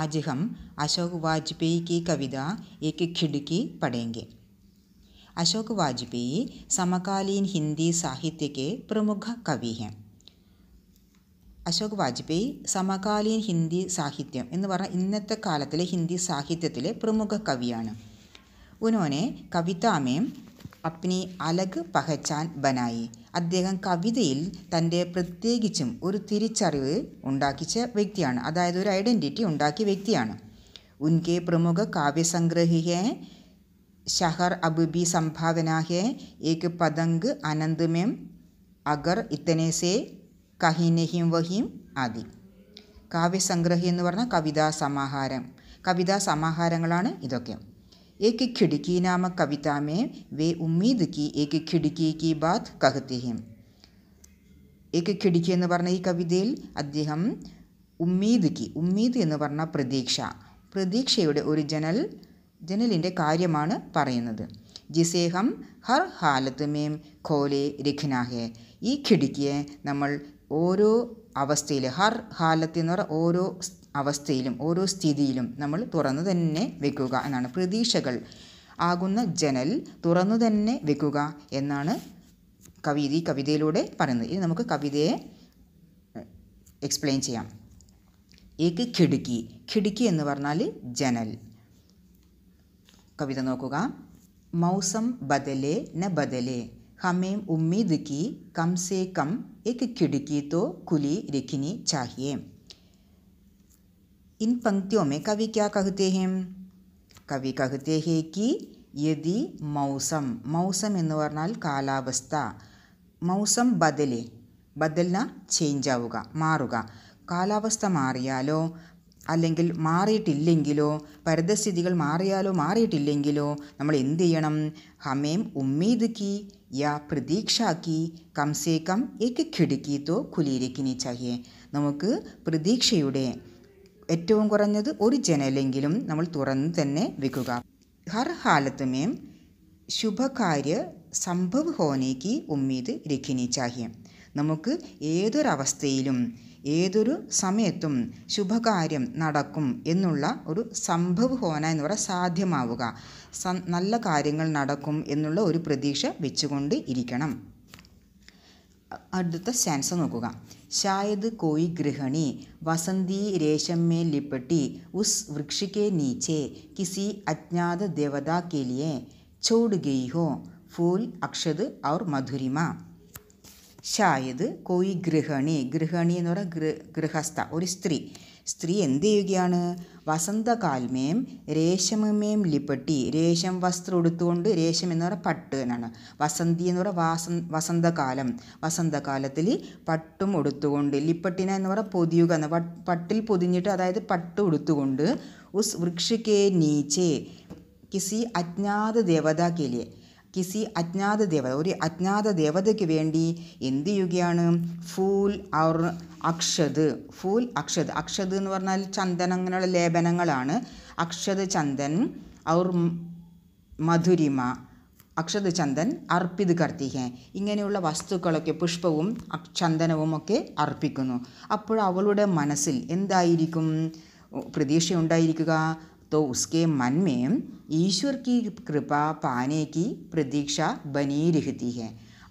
आज हम अशोक वाजपेयी की कविता एक खिड़की पढ़ेंगे अशोक वाजपेयी समकालीन हिंदी साहित्य के प्रमुख कवि हैं അശോക് വാജ്പേയി സമകാലീൻ ഹിന്ദി സാഹിത്യം എന്ന് പറഞ്ഞാൽ ഇന്നത്തെ കാലത്തിലെ ഹിന്ദി സാഹിത്യത്തിലെ പ്രമുഖ കവിയാണ് ഉനോനെ കവിതാമേം അപ്നി അലഗ് പഹച്ചാൻ ബനായി അദ്ദേഹം കവിതയിൽ തൻ്റെ പ്രത്യേകിച്ചും ഒരു തിരിച്ചറിവ് ഉണ്ടാക്കിച്ച വ്യക്തിയാണ് അതായത് ഒരു ഐഡൻറ്റിറ്റി ഉണ്ടാക്കിയ വ്യക്തിയാണ് ഉൻകെ പ്രമുഖ കാവ്യസംഗ്രഹിയെ ഷഹർ അബുബി സംഭാവനാഹെ ഏക് പതങ്ക് അനന്തമേം അഗർ ഇത്തനേസേ കഹിനഹിം വഹിം ആദി കാവ്യസംഗ്രഹി എന്ന് പറഞ്ഞ കവിതാ സമാഹാരം കവിതാ സമാഹാരങ്ങളാണ് ഇതൊക്കെ एक खिड़की नामक कविता में वे उम्मीद की एक खिड़की की बात कहते हैं एक खिड़ക്കി എന്ന് പറഞ്ഞ ഈ കവിതയിൽ അദ്ദേഹം ഉമ്മീദ് കി ഉമ്മീദ് എന്ന് പറഞ്ഞ പ്രതീക്ഷ പ്രതീക്ഷയുടെ ഒരു ജനൽ ജനലിൻ്റെ കാര്യമാണ് പറയുന്നത് ജിസേ ഹം ഹർ ഹാലത്ത് മേം ഖോലെ രഖിനാഹെ ഈ ഖിടിക്കിയെ നമ്മൾ ഓരോ അവസ്ഥയിൽ ഹർ ഹാലത്ത് എന്ന് പറഞ്ഞ ഓരോ അവസ്ഥയിലും ഓരോ സ്ഥിതിയിലും നമ്മൾ തുറന്നു തന്നെ വെക്കുക എന്നാണ് പ്രതീക്ഷകൾ ആകുന്ന ജനൽ തുറന്നു തന്നെ വെക്കുക എന്നാണ് കവി ഈ കവിതയിലൂടെ പറയുന്നത് ഇനി നമുക്ക് കവിതയെ എക്സ്പ്ലെയിൻ ചെയ്യാം ഏക്ക് ഖിടുക്കി ഖിടുക്കി എന്ന് പറഞ്ഞാൽ ജനൽ കവിത നോക്കുക മൗസം ബദലേ ന ബദലേ ഹമേം ഉമ്മീദ് കി കം കം ഏക്ക് ഖിടുക്കി തോ കുലി രഖിനി ചാഹിയേ इन पंक्तियों में कवि क्या कहते हैं कवि कहते हैं कि यदि मौसम मौसम എന്ന് പറഞ്ഞാൽ കാലാവസ്ഥ മൗസം बदले बदलना ചേഞ്ച് ആവുക മാറുക കാലാവസ്ഥ മാറിയാലോ അല്ലെങ്കിൽ മാറിയിട്ടില്ലെങ്കിലോ പരിതസ്ഥിതികൾ മാറിയാലോ മാറിയിട്ടില്ലെങ്കിലോ നമ്മൾ എന്ത് ചെയ്യണം ഹമേം ഉമ്മീദ് കി യാ പ്രതീക്ഷ കി കംസേ കം എക്ക് ഖിടുക്കി തോ കുലീരക്കിനി ചഹ്യേ നമുക്ക് പ്രതീക്ഷയുടെ ഏറ്റവും കുറഞ്ഞത് ഒരു ജനലെങ്കിലും നമ്മൾ തുറന്ന് തന്നെ വെക്കുക ഹർ ഹാലത്തുമേം ശുഭകാര്യ സംഭവ ഹോനേക്ക് ഉമ്മീദ് രഖിനി ചാഹ്യം നമുക്ക് ഏതൊരവസ്ഥയിലും ഏതൊരു സമയത്തും ശുഭകാര്യം നടക്കും എന്നുള്ള ഒരു സംഭവ ഹോന എന്ന് പറയുക സാധ്യമാവുക നല്ല കാര്യങ്ങൾ നടക്കും എന്നുള്ള ഒരു പ്രതീക്ഷ വെച്ചുകൊണ്ട് ഇരിക്കണം അടുത്ത സ്റ്റാൻസ് നോക്കുക ശായത് കോയി ഗൃഹണി വസന്തി രേഷമേ ലിപ്പട്ടി ഉസ് വൃക്ഷിക്കെ നീച്ചേ കിസി അജ്ഞാത ദേവതാ കെലിയെ ചോട് ഗെയ്ഹോ ഫൂൽ അക്ഷത് ഔർ മധുരിമ ശായത് കോയി ഗൃഹണി ഗൃഹണി എന്ന് പറയുക ഗൃഹസ്ഥ ഒരു സ്ത്രീ സ്ത്രീ എന്ത് ചെയ്യുകയാണ് വസന്തകാൽമേം രേശമമേം ലിപ്പട്ടി രേശം വസ്ത്രം ഉടുത്തുകൊണ്ട് രേശം എന്ന് പറയുക പട്ട് എന്നാണ് വസന്തി എന്ന് പറയുക വാസ വസന്തകാലം വസന്തകാലത്തിൽ പട്ടും ഉടുത്തുകൊണ്ട് ലിപ്പട്ടിന എന്ന് പറയുക പൊതിയുക എന്ന് പട്ടിൽ പൊതിഞ്ഞിട്ട് അതായത് പട്ട് ഉടുത്തുകൊണ്ട് ഉസ് വൃക്ഷിക്കേ നീച്ചേ കിസി അജ്ഞാത ദേവതാ കെലിയെ കിസി അജ്ഞാത ദേവത ഒരു അജ്ഞാത ദേവതയ്ക്ക് വേണ്ടി എന്ത് ചെയ്യുകയാണ് ഫൂൽ ഔർ അക്ഷത് ഫൂൽ അക്ഷത് അക്ഷത് എന്ന് പറഞ്ഞാൽ ചന്ദനം അങ്ങനെയുള്ള ലേപനങ്ങളാണ് അക്ഷത് ചന്ദൻ ഔർ മധുരിമ അക്ഷത് ചന്ദൻ അർപ്പിത് കർത്തിഹേ ഇങ്ങനെയുള്ള വസ്തുക്കളൊക്കെ പുഷ്പവും ചന്ദനവും ഒക്കെ അർപ്പിക്കുന്നു അപ്പോൾ അവളുടെ മനസ്സിൽ എന്തായിരിക്കും പ്രതീക്ഷയുണ്ടായിരിക്കുക ഉണ്ടായിരിക്കുക तो उसके मन में ഈശ്വർ കി കൃപ പാനേക്ക് പ്രതീക്ഷ ബനീരിഹത്തി ഹെ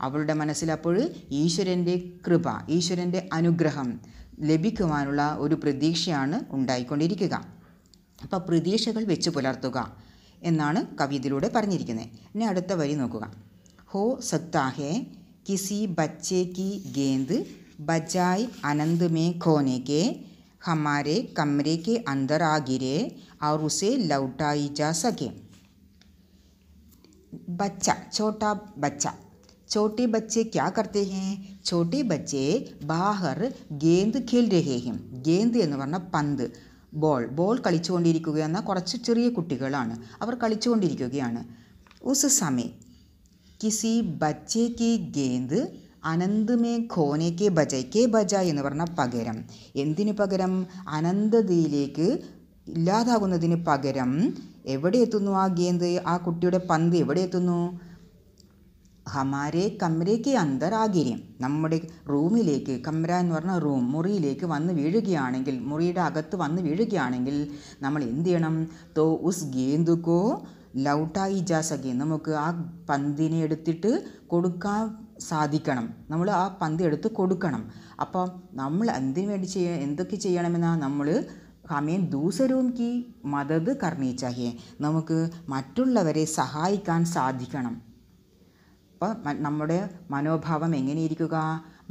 അവളുടെ മനസ്സിൽ അപ്പോൾ ഈശ്വരൻ്റെ കൃപ ഈശ്വരൻ്റെ അനുഗ്രഹം ലഭിക്കുവാനുള്ള ഒരു പ്രതീക്ഷയാണ് ഉണ്ടായിക്കൊണ്ടിരിക്കുക അപ്പോൾ പ്രതീക്ഷകൾ വെച്ച് പുലർത്തുക എന്നാണ് കവിതയിലൂടെ പറഞ്ഞിരിക്കുന്നത് ഇനി അടുത്ത വരി നോക്കുക ഹോ സക്താഹെ കിസി ബച്ചേ കി ഗേന്ദ് ബജായ് അനന്ത് മേ ഖോനെ കെ ഹമാരെ കമരെ കെ അന്തർ ആഗിരേ और उसे लौटाई जा सके बच्चा छोटा बच्चा छोटे बच्चे क्या करते हैं छोटे बच्चे बाहर गेंद खेल रहे हैं ഗേന്ത് എന്ന് പറഞ്ഞാൽ പന്ത് ബോൾ ബോൾ കളിച്ചുകൊണ്ടിരിക്കുക എന്ന കുറച്ച് ചെറിയ കുട്ടികളാണ് അവർ കളിച്ചുകൊണ്ടിരിക്കുകയാണ് ഉസ് സമയ കിസി ബച്ചേക്ക് ഗേന്ത് അനന്തമേ ഖോനയ്ക്ക് ബജയ്ക്ക് ബജ എന്ന് പറഞ്ഞ പകരം എന്തിനു പകരം അനന്തതയിലേക്ക് ഇല്ലാതാകുന്നതിന് പകരം എവിടെ എത്തുന്നു ആ ഗേന്ദ് ആ കുട്ടിയുടെ പന്ത് എവിടെ എത്തുന്നു ഹമാരെ കമരയ്ക്ക് അന്തർ ആകിരിയും നമ്മുടെ റൂമിലേക്ക് കമര എന്ന് പറഞ്ഞ റൂം മുറിയിലേക്ക് വന്ന് വീഴുകയാണെങ്കിൽ മുറിയുടെ അകത്ത് വന്ന് വീഴുകയാണെങ്കിൽ നമ്മൾ എന്ത് ചെയ്യണം തോ ഉസ് ഗേന്ദുക്കോ ലൗട്ടായി ജാസകി നമുക്ക് ആ പന്തിനെ എടുത്തിട്ട് കൊടുക്കാൻ സാധിക്കണം നമ്മൾ ആ പന്ത് എടുത്ത് കൊടുക്കണം അപ്പോൾ നമ്മൾ എന്തിനു വേണ്ടി ചെയ്യ എന്തൊക്കെ ചെയ്യണമെന്നാണ് നമ്മൾ ഹമേൻ ദൂസരവും കി മദത് കർണി നമുക്ക് മറ്റുള്ളവരെ സഹായിക്കാൻ സാധിക്കണം അപ്പോൾ നമ്മുടെ മനോഭാവം ഇരിക്കുക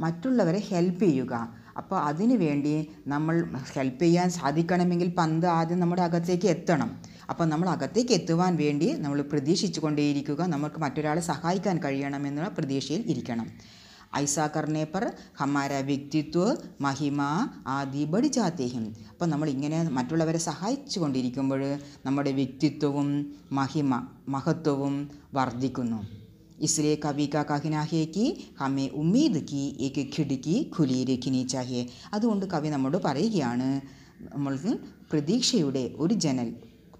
മറ്റുള്ളവരെ ഹെൽപ്പ് ചെയ്യുക അപ്പോൾ അതിനു വേണ്ടി നമ്മൾ ഹെൽപ്പ് ചെയ്യാൻ സാധിക്കണമെങ്കിൽ പന്ത് ആദ്യം നമ്മുടെ അകത്തേക്ക് എത്തണം അപ്പോൾ നമ്മൾ അകത്തേക്ക് എത്തുവാൻ വേണ്ടി നമ്മൾ പ്രതീക്ഷിച്ചു കൊണ്ടേയിരിക്കുക നമുക്ക് മറ്റൊരാളെ സഹായിക്കാൻ കഴിയണമെന്നുള്ള പ്രതീക്ഷയിൽ ഇരിക്കണം ഐസാ കർണേ പർ ഹമാര വ്യക്തിത്വ മഹിമ ആദി ബഡി ജാത്തേ അപ്പം നമ്മൾ ഇങ്ങനെ മറ്റുള്ളവരെ സഹായിച്ചു കൊണ്ടിരിക്കുമ്പോൾ നമ്മുടെ വ്യക്തിത്വവും മഹിമ മഹത്വവും വർദ്ധിക്കുന്നു इसलिए कवि का ഹമേ ഉമ്മീദ് कि हमें उम्मीद की एक खिड़की खुली रखनी चाहिए അതുകൊണ്ട് കവി നമ്മോട് പറയുകയാണ് നമ്മൾക്ക് പ്രതീക്ഷയുടെ ഒരു ജനൽ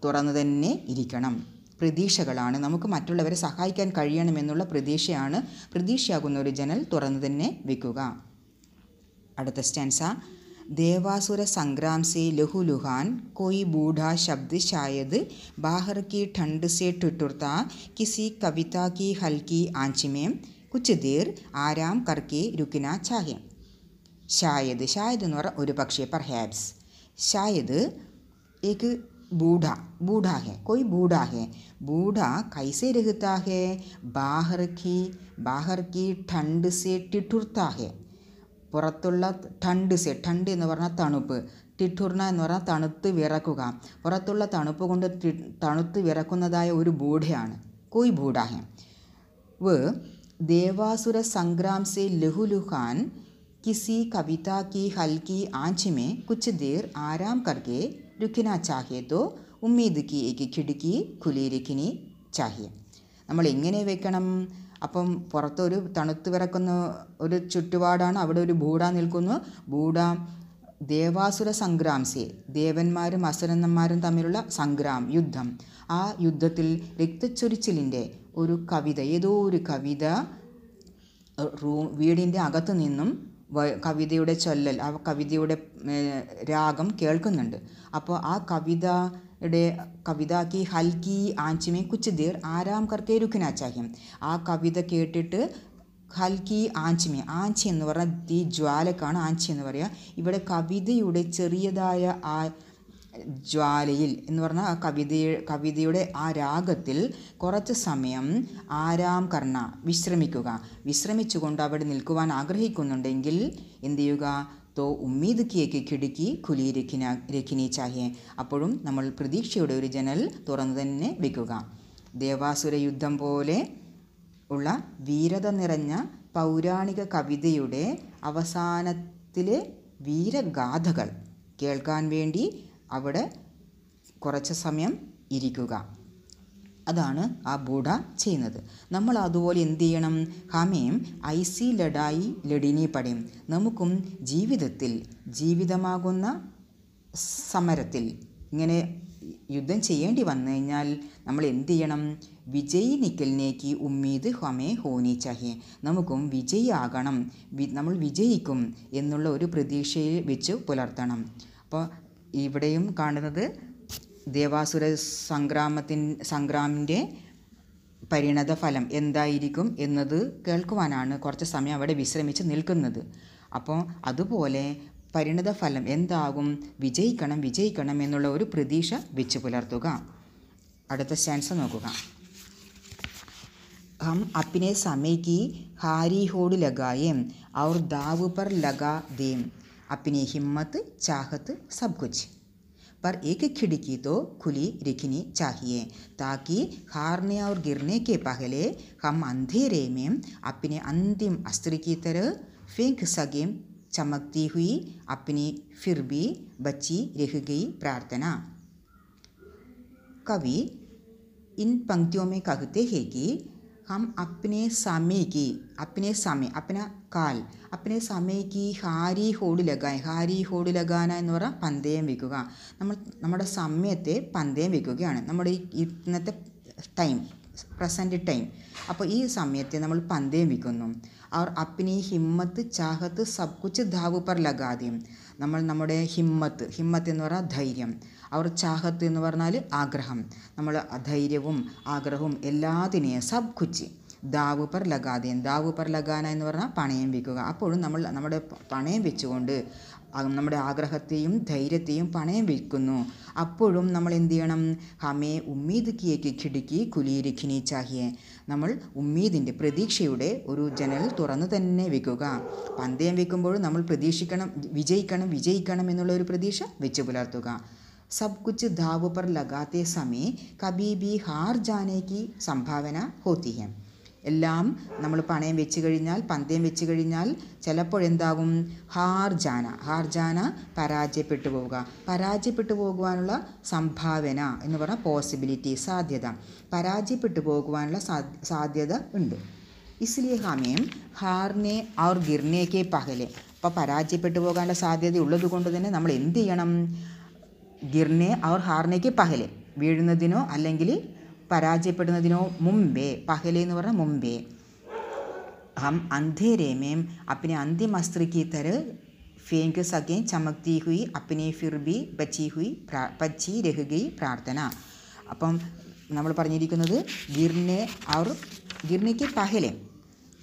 തുറന്നു തന്നെ ഇരിക്കണം പ്രതീക്ഷകളാണ് നമുക്ക് മറ്റുള്ളവരെ സഹായിക്കാൻ കഴിയണമെന്നുള്ള പ്രതീക്ഷയാണ് പ്രതീക്ഷയാകുന്ന ഒരു ജനൽ തുറന്ന് തന്നെ വയ്ക്കുക അടുത്ത സ്റ്റാൻസ ദേവാസുര സംഗ്രാംസി ലഹുലുഹാൻ കോയി ബൂഢ ശബ്ദ ശായത് ബാഹർ കി ठंड से टुटुरता किसी कविता की हल्की आंच में कुछ देर आराम करके रुकना ശായത് ശായത് എന്ന് പറഞ്ഞാൽ ഒരു പക്ഷേ പെർഹാപ്സ് ശായത് ഏക്ക് बूढ़ा बूढ़ा है कोई बूढ़ा है बूढ़ा कैसे रहता है बाहर की बाहर की ठंड से टिठुरता है പുറത്തുള്ള ഠണ്ട് സെ ഠണ്ട് എന്ന് പറഞ്ഞാൽ തണുപ്പ് ടിട്ടുർണ എന്ന് പറഞ്ഞാൽ തണുത്ത് വിറക്കുക പുറത്തുള്ള തണുപ്പ് കൊണ്ട് തണുത്ത് വിറക്കുന്നതായ ഒരു ബൂഢയാണ് കൊയ് ബൂഢാഹെ വ് ദേവാസുര സംഗ്രാം സെ ലഹുലുഹാൻ किसी कविता की हल्की आंच में कुछ देर आराम करके രുക്കിന ചാഹിയെ തോ ഉമ്മീദ് ഏക്ക് കിടുക്കി കുലി രുക്കിനി നമ്മൾ എങ്ങനെ വെക്കണം അപ്പം പുറത്തൊരു തണുത്ത് വിറക്കുന്ന ഒരു ചുറ്റുപാടാണ് അവിടെ ഒരു ബൂഡ നിൽക്കുന്നു ബൂഡ ദേവാസുര സംഗ്രാംസെ ദേവന്മാരും അസുരന്മാരും തമ്മിലുള്ള സംഗ്രാം യുദ്ധം ആ യുദ്ധത്തിൽ രക്തച്ചൊരിച്ചിലിൻ്റെ ഒരു കവിത ഏതോ ഒരു കവിത റൂ വീടിൻ്റെ അകത്തു നിന്നും കവിതയുടെ ചൊല്ലൽ ആ കവിതയുടെ രാഗം കേൾക്കുന്നുണ്ട് അപ്പോൾ ആ കവിതയുടെ കവിത കി ഹൽക്കി ആഞ്ചിമേ കുച്ച് ദീർ ആരാം കർക്കേ രുക്കിനാ ആ കവിത കേട്ടിട്ട് ഹൽക്കി ആഞ്ചിമി ആഞ്ചി എന്ന് പറഞ്ഞാൽ ദി ജ്വാലക്കാണ് ആഞ്ചി എന്ന് പറയുക ഇവിടെ കവിതയുടെ ചെറിയതായ ആ ജ്വാലയിൽ എന്ന് പറഞ്ഞ ആ കവിത കവിതയുടെ ആ രാഗത്തിൽ കുറച്ച് സമയം ആരാം കർണ വിശ്രമിക്കുക വിശ്രമിച്ചുകൊണ്ട് അവിടെ നിൽക്കുവാൻ ആഗ്രഹിക്കുന്നുണ്ടെങ്കിൽ എന്ത് ചെയ്യുക തോ ഉമ്മീദ് കിയേക്ക് കിടുക്കി കുലി രഖിന രഖിനി ചാഹിയെ അപ്പോഴും നമ്മൾ പ്രതീക്ഷയുടെ ഒരു ജനൽ തുറന്നു തന്നെ വെക്കുക ദേവാസുര യുദ്ധം പോലെ ഉള്ള വീരത നിറഞ്ഞ പൗരാണിക കവിതയുടെ അവസാനത്തിലെ വീരഗാഥകൾ കേൾക്കാൻ വേണ്ടി അവിടെ കുറച്ച് സമയം ഇരിക്കുക അതാണ് ആ ബൂഢ ചെയ്യുന്നത് നമ്മൾ അതുപോലെ എന്ത് ചെയ്യണം ഹമേം ഐസി ലഡായി ലഡിനി പടയും നമുക്കും ജീവിതത്തിൽ ജീവിതമാകുന്ന സമരത്തിൽ ഇങ്ങനെ യുദ്ധം ചെയ്യേണ്ടി വന്നു കഴിഞ്ഞാൽ നമ്മൾ എന്ത് ചെയ്യണം വിജയ് നിക്കലിനേക്ക് ഉമ്മീദ് ഹമേ ഹോനി ചഹേ നമുക്കും വിജയിയാകണം നമ്മൾ വിജയിക്കും എന്നുള്ള ഒരു പ്രതീക്ഷയിൽ വെച്ച് പുലർത്തണം അപ്പോൾ ഇവിടെയും കാണുന്നത് ദേവാസുര സംഗ്രാമത്തിൻ സംഗ്രാമിൻ്റെ പരിണത ഫലം എന്തായിരിക്കും എന്നത് കേൾക്കുവാനാണ് കുറച്ച് സമയം അവിടെ വിശ്രമിച്ച് നിൽക്കുന്നത് അപ്പോൾ അതുപോലെ പരിണത ഫലം എന്താകും വിജയിക്കണം വിജയിക്കണം എന്നുള്ള ഒരു പ്രതീക്ഷ വെച്ച് പുലർത്തുക അടുത്ത സ്റ്റാൻസ് നോക്കുക ഹം അപ്പിനെ സമയക്ക് की ലഗായേം അവർ ദാവു और दाव ദേം अपनी हिम्मत चाहत सब कुछ पर एक खिड़की तो खुली रखनी चाहिए ताकि हारने और गिरने के पहले हम अंधेरे में अपने अंतिम अस्त्र की तरह फेंक सकें चमकती हुई अपनी फिर भी बची रह गई प्रार्थना कवि इन पंक्तियों में कहते हैं कि हम अपने समय की अपने समय अपना കാൽ അപ്പനെ സമയക്ക് ഹാരി ഹോഡ് ലഗാൻ ഹാരി ഹോഡ് ലഗാന എന്ന് പറഞ്ഞാൽ പന്തയം വെക്കുക നമ്മൾ നമ്മുടെ സമയത്തെ പന്തയം വെക്കുകയാണ് നമ്മുടെ ഇന്നത്തെ ടൈം പ്രസൻറ്റ് ടൈം അപ്പോൾ ഈ സമയത്തെ നമ്മൾ പന്തയം വെക്കുന്നു അവർ हिम्मत ഹിമ്മത്ത് ചാഹത്ത് സബ് കുച്ച് पर लगा ലഗാതെയും നമ്മൾ നമ്മുടെ ഹിമ്മത്ത് ഹിമ്മത്ത് എന്ന് പറഞ്ഞാൽ ധൈര്യം അവർ ചാഹത്ത് എന്ന് പറഞ്ഞാൽ ആഗ്രഹം നമ്മൾ ധൈര്യവും ആഗ്രഹവും എല്ലാത്തിനെയും സബ് കുച്ച് ദാവ് പർ ലഗാതേൻ ദാവ് പർ ലഗാന എന്ന് പറഞ്ഞാൽ പണയം വയ്ക്കുക അപ്പോഴും നമ്മൾ നമ്മുടെ പണയം വെച്ചുകൊണ്ട് നമ്മുടെ ആഗ്രഹത്തെയും ധൈര്യത്തെയും പണയം വിൽക്കുന്നു അപ്പോഴും നമ്മൾ എന്ത് ചെയ്യണം ഹമേ ഉമ്മീദ് കിയേക്ക് ഖിടുക്കി കുലീരിഖിനി ചാഹിയെ നമ്മൾ ഉമ്മീദിൻ്റെ പ്രതീക്ഷയുടെ ഒരു ജനൽ തുറന്നു തന്നെ വെക്കുക പന്തയം വെക്കുമ്പോഴും നമ്മൾ പ്രതീക്ഷിക്കണം വിജയിക്കണം വിജയിക്കണം എന്നുള്ള ഒരു പ്രതീക്ഷ വെച്ച് പുലർത്തുക സബ് കുച്ച് ധാവുപർ ലഗാത്തെ लगाते കബീബി ഹാർ ജാനേക്ക് സംഭാവന जाने എല്ലാം നമ്മൾ പണയം വെച്ച് കഴിഞ്ഞാൽ പന്തയം വെച്ച് കഴിഞ്ഞാൽ ചിലപ്പോഴെന്താകും ഹാർജാന ഹാർജാന പരാജയപ്പെട്ടു പോവുക പരാജയപ്പെട്ടു പോകുവാനുള്ള സംഭാവന എന്ന് പറഞ്ഞാൽ പോസിബിലിറ്റി സാധ്യത പരാജയപ്പെട്ടു പോകുവാനുള്ള സാധ്യത ഉണ്ട് ഇസ്ലിയ ഹമയം ഹാർനെ ഔർ ഗിർനേക്കെ പകലെ അപ്പോൾ പരാജയപ്പെട്ടു പോകാനുള്ള സാധ്യത ഉള്ളത് കൊണ്ട് തന്നെ നമ്മൾ എന്ത് ചെയ്യണം ഗിർനെ ഔർ ഹാർനെയ്ക്ക് പകലെ വീഴുന്നതിനോ അല്ലെങ്കിൽ പരാജയപ്പെടുന്നതിനോ മുമ്പേ പഹലെ എന്ന് പറഞ്ഞാൽ മുമ്പേ ഹം അന്ധേരേമേം അപ്പിനെ അന്തിം അസ്ത്രിക്ക് തര് ഫേങ്ക് സഖേ ചമക്തി ഹുയി അപ്പിനെ ഫിർബി ബച്ചി ഹുയി പച്ചി രഹുകി പ്രാർത്ഥന അപ്പം നമ്മൾ പറഞ്ഞിരിക്കുന്നത് ഗിർനെ അവർ ഗിർനയ്ക്ക് പഹലെ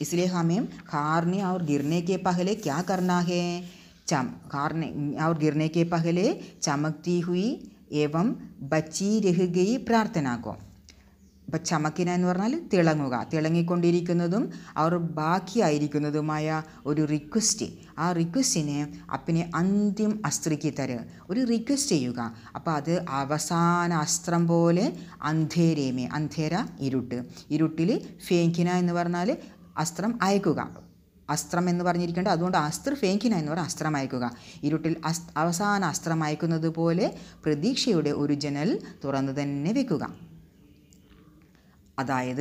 ഇസ്ലേ ഹാമേം ഹാർണി അവർ गिरने പഹലെ ക്യാ കർണാഹേ ചം है അവർ हारने പഹലെ गिरने के पहले चमकती हुई एवं बची ഇപ്പം ചമക്കിന എന്ന് പറഞ്ഞാൽ തിളങ്ങുക തിളങ്ങിക്കൊണ്ടിരിക്കുന്നതും അവർ ബാക്കിയായിരിക്കുന്നതുമായ ഒരു റിക്വസ്റ്റ് ആ റിക്വസ്റ്റിനെ അപ്പിനെ അന്ത്യം അസ്ത്രയ്ക്ക് തരുക ഒരു റിക്വസ്റ്റ് ചെയ്യുക അപ്പോൾ അത് അവസാന അസ്ത്രം പോലെ അന്ധേരേമേ അന്ധേര ഇരുട്ട് ഇരുട്ടിൽ ഫേങ്കിന എന്ന് പറഞ്ഞാൽ അസ്ത്രം അയക്കുക അസ്ത്രം എന്ന് പറഞ്ഞിരിക്കേണ്ടത് അതുകൊണ്ട് അസ്ത്ര ഫേങ്കിന എന്ന് പറഞ്ഞാൽ അസ്ത്രം അയക്കുക ഇരുട്ടിൽ അവസാന അസ്ത്രം അയക്കുന്നത് പോലെ പ്രതീക്ഷയുടെ ഒരു ജനൽ തുറന്നു തന്നെ വെക്കുക अदायद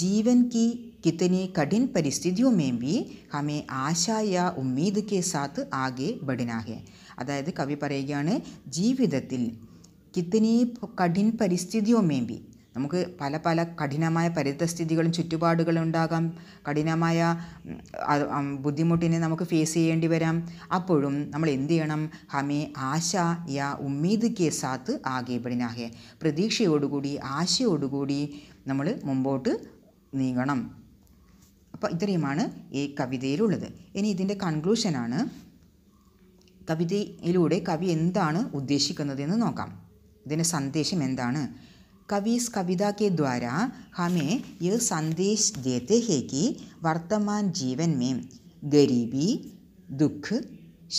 जीवन की कितनी कठिन परिस्थितियों में भी हमें आशा या उम्मीद के साथ आगे बढ़ना है അതായത് കവി പറയുകയാണ് ജീവിതത്തിൽ കിത്തനി കഠിൻ പരിസ്ഥിതിയോ മേബി നമുക്ക് പല പല കഠിനമായ പരിതസ്ഥിതികളും ചുറ്റുപാടുകളും ഉണ്ടാകാം കഠിനമായ ബുദ്ധിമുട്ടിനെ നമുക്ക് ഫേസ് ചെയ്യേണ്ടി വരാം അപ്പോഴും നമ്മൾ എന്ത് ചെയ്യണം ഹമേ ആശ യാ ഉമ്മീദ് കെ സാത്ത് ആകെ ബിനാഹെ പ്രതീക്ഷയോടുകൂടി ആശയോടുകൂടി നമ്മൾ മുമ്പോട്ട് നീങ്ങണം അപ്പോൾ ഇത്രയുമാണ് ഈ കവിതയിലുള്ളത് ഇനി ഇതിൻ്റെ കൺക്ലൂഷനാണ് കവിതയിലൂടെ കവി എന്താണ് ഉദ്ദേശിക്കുന്നതെന്ന് നോക്കാം ഇതിൻ്റെ സന്ദേശം എന്താണ് कवीस कविता के द्वारा हमें यह संदेश देते हैं कि वर्तमान जीवन में गरीबी दुख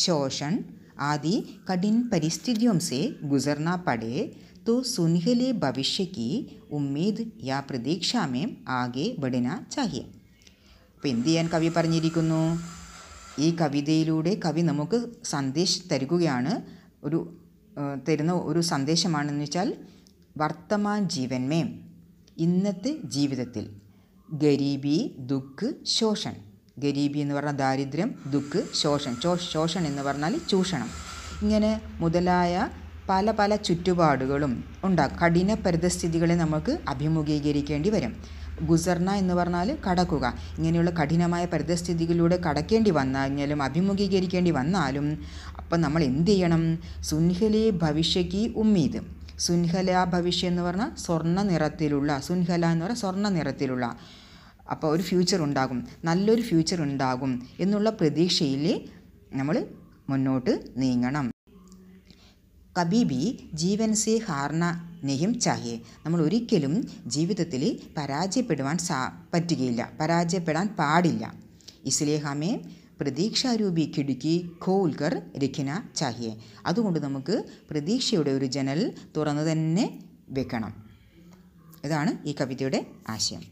शोषण आदि कठिन परिस्थितियों से गुजरना पड़े तो सुनहले भविष्य की उम्मीद या प्रतीक्षा में आगे बढ़ना चाहिए എന്ത് ചെയ്യാൻ കവി പറഞ്ഞിരിക്കുന്നു ഈ കവിതയിലൂടെ കവി നമുക്ക് സന്ദേശം തരുകയാണ് ഒരു തരുന്ന ഒരു സന്ദേശമാണെന്ന് വെച്ചാൽ വർത്തമാൻ ജീവന്മേ ഇന്നത്തെ ജീവിതത്തിൽ ഗരീബി ദുഃഖ് ശോഷൺ ഗരീബി എന്ന് പറഞ്ഞാൽ ദാരിദ്ര്യം ദുഃഖ് ശോഷൻ ശോഷൺ എന്ന് പറഞ്ഞാൽ ചൂഷണം ഇങ്ങനെ മുതലായ പല പല ചുറ്റുപാടുകളും ഉണ്ടാകും കഠിന പരിതസ്ഥിതികളെ നമുക്ക് അഭിമുഖീകരിക്കേണ്ടി വരും ഗുസർണ എന്ന് പറഞ്ഞാൽ കടക്കുക ഇങ്ങനെയുള്ള കഠിനമായ പരിതസ്ഥിതികളിലൂടെ കടക്കേണ്ടി വന്നാലും അഭിമുഖീകരിക്കേണ്ടി വന്നാലും അപ്പം നമ്മൾ എന്ത് ചെയ്യണം സുൻഹലി ഭവിഷ്യക്ക് ഉമ്മീദ് സുൻഹല ഭവിഷ്യ എന്ന് പറഞ്ഞാൽ സ്വർണ്ണ നിറത്തിലുള്ള സുൻഹല എന്ന് പറഞ്ഞാൽ സ്വർണ്ണ നിറത്തിലുള്ള അപ്പോൾ ഒരു ഫ്യൂച്ചർ ഉണ്ടാകും നല്ലൊരു ഫ്യൂച്ചർ ഉണ്ടാകും എന്നുള്ള പ്രതീക്ഷയിൽ നമ്മൾ മുന്നോട്ട് നീങ്ങണം കബീബി ജീവൻ സെ ഹാർണ നെഹിം ചാഹിയെ നമ്മൾ ഒരിക്കലും ജീവിതത്തിൽ പരാജയപ്പെടുവാൻ സാ പറ്റുകയില്ല പരാജയപ്പെടാൻ പാടില്ല ഇസ്ലേഹാമേ പ്രതീക്ഷാരൂപി കിടുക്കി ഖോൽക്കർ രഖിന ചാഹിയെ അതുകൊണ്ട് നമുക്ക് പ്രതീക്ഷയുടെ ഒരു ജനൽ തുറന്നു തന്നെ വെക്കണം ഇതാണ് ഈ കവിതയുടെ ആശയം